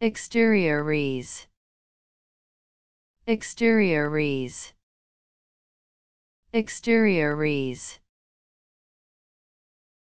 exteriories exteriories exteriories